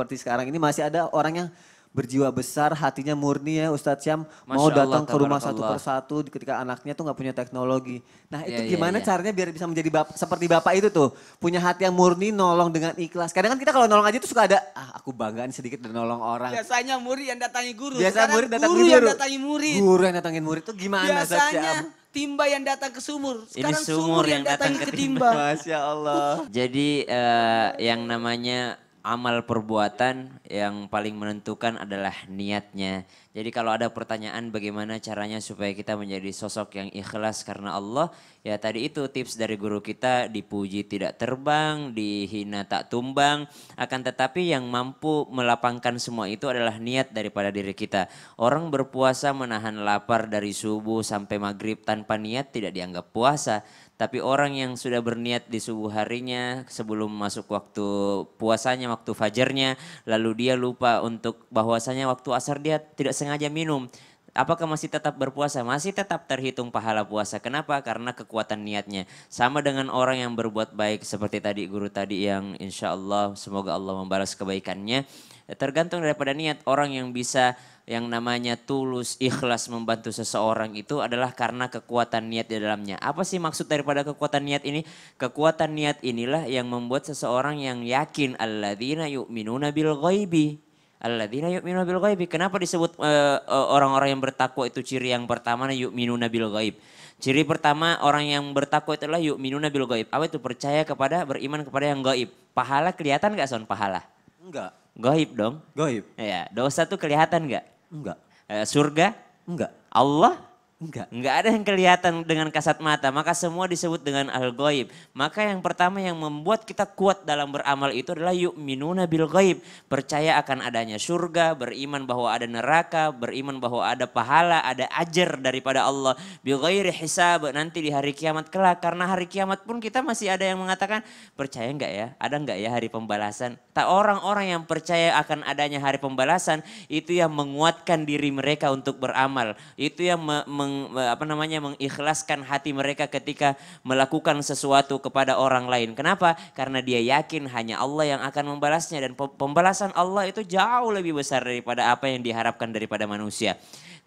seperti sekarang ini masih ada orang yang berjiwa besar, hatinya murni ya Ustadz Syam. Masya mau datang Allah, ke rumah satu persatu ketika anaknya tuh nggak punya teknologi. Nah itu ya, gimana ya, ya. caranya biar bisa menjadi bap seperti bapak itu tuh. Punya hati yang murni, nolong dengan ikhlas. Kadang kan kita kalau nolong aja tuh suka ada, ah aku banggaan sedikit dan nolong orang. Biasanya murid yang datangi guru. Biasanya Sekarang murid datangi guru. Guru yang datangi murid. Guru yang datangin murid tuh gimana Biasanya Syam? timba yang datang ke sumur. Sekarang Ini sumur, yang, yang datang, datang ke timba. timba. Masya Allah. Jadi uh, yang namanya amal perbuatan yang paling menentukan adalah niatnya. Jadi kalau ada pertanyaan bagaimana caranya supaya kita menjadi sosok yang ikhlas karena Allah, ya tadi itu tips dari guru kita dipuji tidak terbang, dihina tak tumbang, akan tetapi yang mampu melapangkan semua itu adalah niat daripada diri kita. Orang berpuasa menahan lapar dari subuh sampai maghrib tanpa niat tidak dianggap puasa, tapi orang yang sudah berniat di subuh harinya sebelum masuk waktu puasanya, waktu fajarnya, lalu dia lupa untuk bahwasanya waktu asar dia tidak sengaja minum, apakah masih tetap berpuasa? Masih tetap terhitung pahala puasa. Kenapa? Karena kekuatan niatnya. Sama dengan orang yang berbuat baik seperti tadi guru tadi yang insya Allah semoga Allah membalas kebaikannya. Tergantung daripada niat orang yang bisa yang namanya tulus, ikhlas membantu seseorang itu adalah karena kekuatan niat di dalamnya. Apa sih maksud daripada kekuatan niat ini? Kekuatan niat inilah yang membuat seseorang yang yakin alladzina yu'minuna bil ghaibi Alladzina yu'minuna bil ghaib. Kenapa disebut eh, eh, orang-orang yang bertakwa itu ciri yang pertama yu'minuna bil ghaib? Ciri pertama orang yang bertakwa itu adalah yu'minuna bil ghaib. Apa itu percaya kepada beriman kepada yang gaib. Pahala kelihatan gak son pahala? Enggak. Gaib dong. Gaib. Iya, dosa tuh kelihatan gak? Enggak. Eh, surga? Enggak. Allah? Enggak. Enggak ada yang kelihatan dengan kasat mata, maka semua disebut dengan al ghaib. Maka yang pertama yang membuat kita kuat dalam beramal itu adalah yuk minuna bil ghaib. Percaya akan adanya surga, beriman bahwa ada neraka, beriman bahwa ada pahala, ada ajar daripada Allah. Bil ghairi hisab nanti di hari kiamat kelak. Karena hari kiamat pun kita masih ada yang mengatakan, percaya enggak ya? Ada enggak ya hari pembalasan? Tak orang-orang yang percaya akan adanya hari pembalasan itu yang menguatkan diri mereka untuk beramal. Itu yang me- meng, apa namanya mengikhlaskan hati mereka ketika melakukan sesuatu kepada orang lain. Kenapa? Karena dia yakin hanya Allah yang akan membalasnya dan pembalasan Allah itu jauh lebih besar daripada apa yang diharapkan daripada manusia.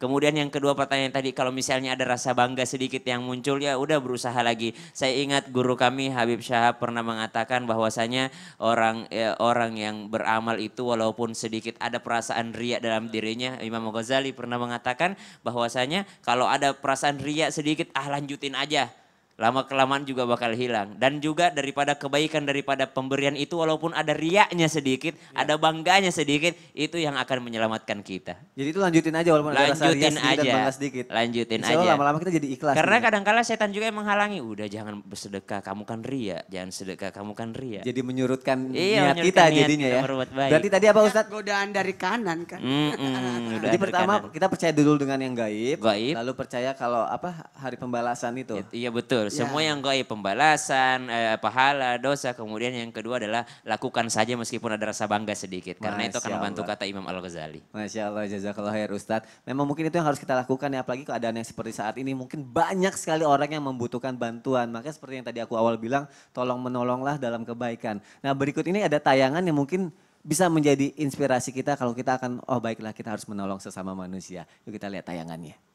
Kemudian yang kedua pertanyaan tadi kalau misalnya ada rasa bangga sedikit yang muncul ya udah berusaha lagi. Saya ingat guru kami Habib Syahab pernah mengatakan bahwasanya orang ya, orang yang beramal itu walaupun sedikit ada perasaan riak dalam dirinya. Imam Ghazali pernah mengatakan bahwasanya kalau ada perasaan riak sedikit ah lanjutin aja lama kelamaan juga bakal hilang dan juga daripada kebaikan daripada pemberian itu walaupun ada riaknya sedikit ya. ada bangganya sedikit itu yang akan menyelamatkan kita jadi itu lanjutin aja walaupun lanjutin ada rasa aja dan bangga sedikit lanjutin Insya aja lama-lama kita jadi ikhlas karena gitu. kadangkala kadang setan juga yang menghalangi udah jangan bersedekah kamu kan ria jangan sedekah kamu kan ria jadi menyurutkan iya, niat menyurutkan ya. kita niat jadinya ya berbuat baik. berarti tadi apa ustadz godaan dari kanan kan mm -mm, jadi pertama kanan. kita percaya dulu dengan yang gaib, gaib lalu percaya kalau apa hari pembalasan itu iya betul Betul. Ya. Semua yang gaib pembalasan, eh, pahala, eh, dosa. Kemudian yang kedua adalah lakukan saja meskipun ada rasa bangga sedikit. Karena Masya itu akan membantu Allah. kata Imam Al Ghazali. Masya Allah, jazakallah ya Ustadz. Memang mungkin itu yang harus kita lakukan ya. Apalagi keadaan yang seperti saat ini mungkin banyak sekali orang yang membutuhkan bantuan. Makanya seperti yang tadi aku awal bilang, tolong menolonglah dalam kebaikan. Nah berikut ini ada tayangan yang mungkin bisa menjadi inspirasi kita kalau kita akan oh baiklah kita harus menolong sesama manusia. Yuk kita lihat tayangannya.